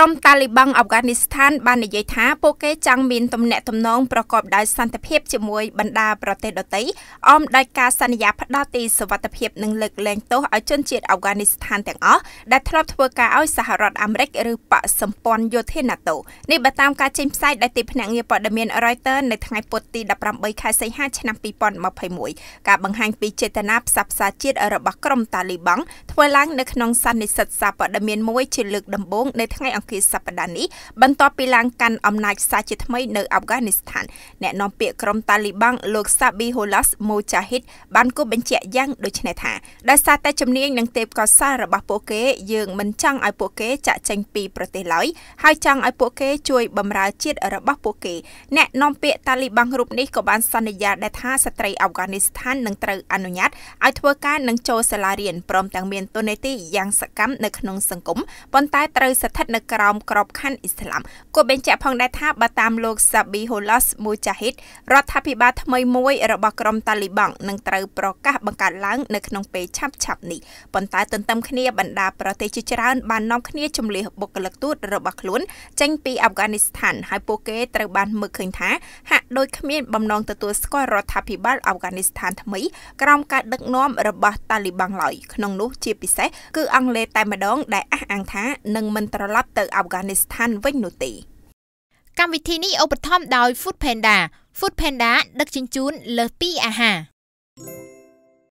ក្រុមតាលីបង់អាហ្វហ្គានីស្ថានបាននិយាយថាពួកគេចង់មានទំនាក់ទំនងប្រកបដោយសន្តិភាពជាមួយបណ្ដាប្រទេសដទៃអមដោយការសន្យាផ្ដល់ទីសុវត្ថិភាពនិងលើកលែងទោសឲ្យជនជាតិអាហ្វហ្គានីស្ថានទាំងអស់ដែលធ្លាប់ធ្វើការឲ្យសហរដ្ឋអាមេរិកឬបកសម្ព័ន្ធយោធា NATO នេះបើតាមការចេញផ្សាយដោយទីភ្នាក់ងារព័ត៌មាន Reuters នៅថ្ងៃពុធទី18ខែសីហាឆ្នាំ2021ការបង្ហាញពីចេតនាផ្សះផ្សាជាតិរបស់ក្រុមតាលីបង់ធ្វើឡើងនៅក្នុងសន្និសីទសាព័ត៌មានមួយជាលើកដំបូងនៅថ្ងៃអង្គារសប្តាហ៍នេះបន្ទាប់ពីឡើងកាន់អំណាចសាជាថ្មីនៅអាហ្វហ្គានីស្ថានអ្នកនាំពាក្យក្រុមតាលីបាំងលោកសាប៊ីហូឡាស់មូចាហ៊ីតបានគូបញ្ជាក់យ៉ាងដូចនេះថាដោយសារតែជំនាញនិងទេពកោសល្យរបស់ពួកគេយើងមិនចង់ឲ្យពួកគេចាក់ចេញពីប្រទេសឡើយហើយចង់ឲ្យពួកគេជួយបម្រើជាតិរបស់ពួកគេអ្នកនាំពាក្យតាលីបាំងរូបនេះក៏បានសន្យាដែរថាស្ត្រីអាហ្វហ្គានីស្ថាននឹងត្រូវអនុញ្ញាតឲ្យធ្វើការនិងចូលសាលារៀនព្រមទាំងមានតួនាទីយ៉ាងសកម្មនៅក្នុងសង្គមប៉ុន្តែត្រូវស្ថិតនៅក្រោមក្របខ័ណ្ឌអ៊ីស្លាមគួរបញ្ជាក់ផងដែរថាបើតាមលោក សាប៊ីហូឡាស់មូជាហីតរដ្ឋាភិបាលថ្មីមួយរបស់ក្រុមតាលីបង់នឹងត្រូវប្រកាសបង្កើតឡើងនៅក្នុងពេលឆាប់ឆាប់នេះប៉ុន្តែទន្ទឹមគ្នាបណ្ដាប្រទេសជាច្រើន បាននាំគ្នាជំលះបុគ្គលិកទូតរបស់ខ្លួន ចេញពីអាហ្វហ្គានីស្ថានហើយពួកគេត្រូវបានមើលឃើញថាហាក់ដោយគ្មានបំណងទទួលស្គាល់រដ្ឋាភិបាលអាហ្វហ្គានីស្ថានថ្មី ក្រោមការដឹកនាំរបស់តាលីបានឡើយក្នុងនោះជាពិសេសគឺអង់គ្លេសតែម្ដងដែលអះអាងថានឹងមិនត្រឡប់ទៅអាហ្វហ្គានីស្ថានវិញនោះទេកម្មវិធីនេះឧបត្ថម្ភដោយ Foodpanda Foodpanda ដឹកជញ្ជូនលើសពីអាហារ